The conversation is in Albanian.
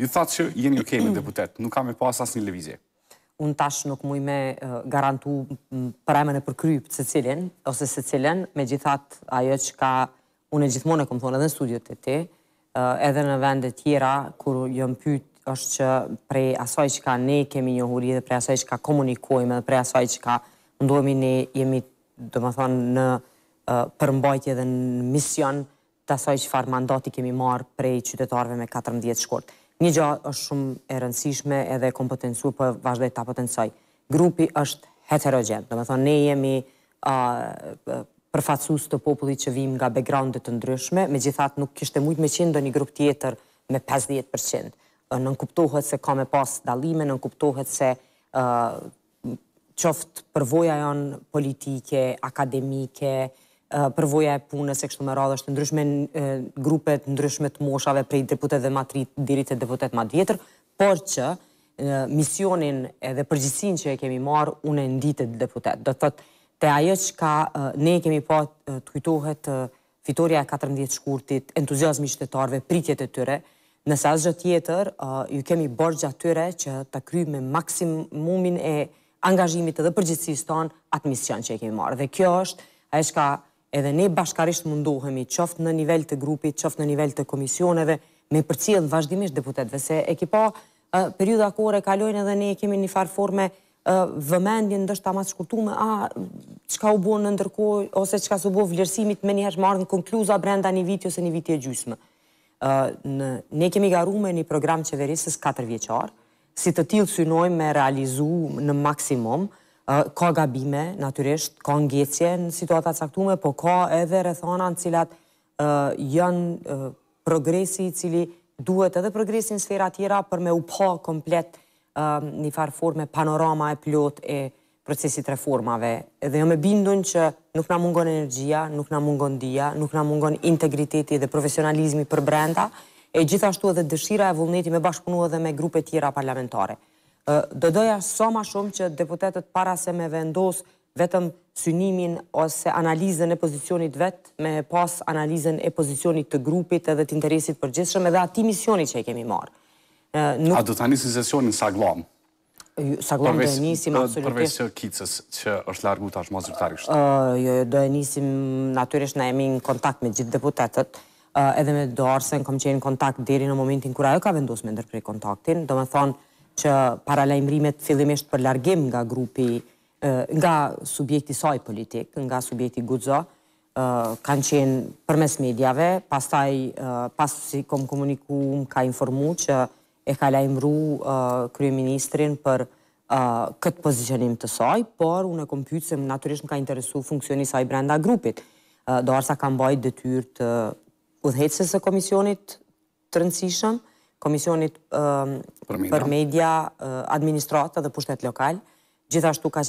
Ju thatë që jeni okej me deputet, nuk kam e pas asë një levizje. Unë tash nuk muj me garantu përremen e përkryp se cilin, ose se cilin, me gjithat ajo që ka, unë e gjithmonë e këmë thonë edhe në studiot e ti, edhe në vendet tjera, kur jëm pyt është që prej asaj që ka ne kemi një huri dhe prej asaj që ka komunikojme dhe prej asaj që ka ndohemi ne jemi, do më thonë, në përmbajtje dhe në mision të asaj që farë mandati kemi marë prej qytetarve me 14 shkortë. Një gjo është shumë e rëndësishme edhe kompetencu, po vazhdoj të apotencoj. Grupi është heterogen, do me thonë, ne jemi përfacus të popullit që vim nga backgroundet të ndryshme, me gjithat nuk kishtë mujtë me qindo një grup tjetër me 50%. Nën kuptohet se ka me pas dalime, nën kuptohet se qoftë përvoja janë politike, akademike, përvoja e punës e kështu më radhë është ndryshme në grupet, ndryshme të moshave prej deputet dhe matrit, dirit e deputet ma djetër, por që misionin edhe përgjithsin që e kemi marë, unë e nditët deputet. Do të thotë, të ajo që ka, ne kemi pa të kujtohet fitoria e 14 shkurtit, entuziasmi shtetarve, pritjet e tyre, nëse asë gjëtë tjetër, ju kemi borgja tyre që të kry me maksimumin e angazhimit edhe përgjithsis tonë atë mision që e kemi marë. Dhe kjo është, a e shka edhe ne bashkarisht mundohemi qoftë në nivel të grupit, qoftë në nivel të komisioneve, me përcijën vazhdimisht deputetve, se ekipa periuda kore kalojnë edhe ne kemi një farë forme vëmendjen ndështë ta mas shkurtu me a, qka u bo në ndërkoj, ose qka su bo vlerësimit me njëherë marrë në konkluza brenda një viti ose një viti e gjysmë. Ne kemi garu me një program qeverisës 4 vjeqarë, si të tilë synojmë me realizu në maksimum, ka gabime, natyrisht, ka ngecje në situatat saktume, po ka edhe rethona në cilat janë progresi i cili duhet edhe progresi në sfera tjera për me upa komplet një farforme panorama e plot e procesit reformave. Edhe jo me bindun që nuk nga mungon energjia, nuk nga mungon dia, nuk nga mungon integriteti dhe profesionalizmi për brenda, e gjithashtu edhe dëshira e vullneti me bashkëpunu edhe me grupe tjera parlamentare do doja so ma shumë që deputetet para se me vendos vetëm synimin ose analizën e pozicionit vetë, me pas analizën e pozicionit të grupit edhe të interesit për gjithë edhe ati misionit që i kemi marë. A do të njësë sesionin sa glomë? Sa glomë do e njësim absolutisht. Përvesh që kicës që është largu të ashtë mazërtarisht? Jo, jo, do e njësim naturisht në emin kontakt me gjithë deputetet, edhe me do arsen kom qenë kontakt deri në momentin kura e ka vendus me ndërprej kontaktin, do me thonë, që para lajmërimet fillimisht për largim nga grupi, nga subjekti saj politik, nga subjekti guzo, kanë qenë përmes medjave, pas taj, pas si kom komuniku, më ka informu që e ka lajmëru Kryeministrin për këtë pozicionim të saj, por unë e kom pyqë se më naturisht më ka interesu funksioni saj brenda grupit, do arsa kam bajt dëtyr të udhetsës e komisionit të rëndësishëm, Komisionit për Media, Administrata dhe Pushtet Lokal, gjithashtu ka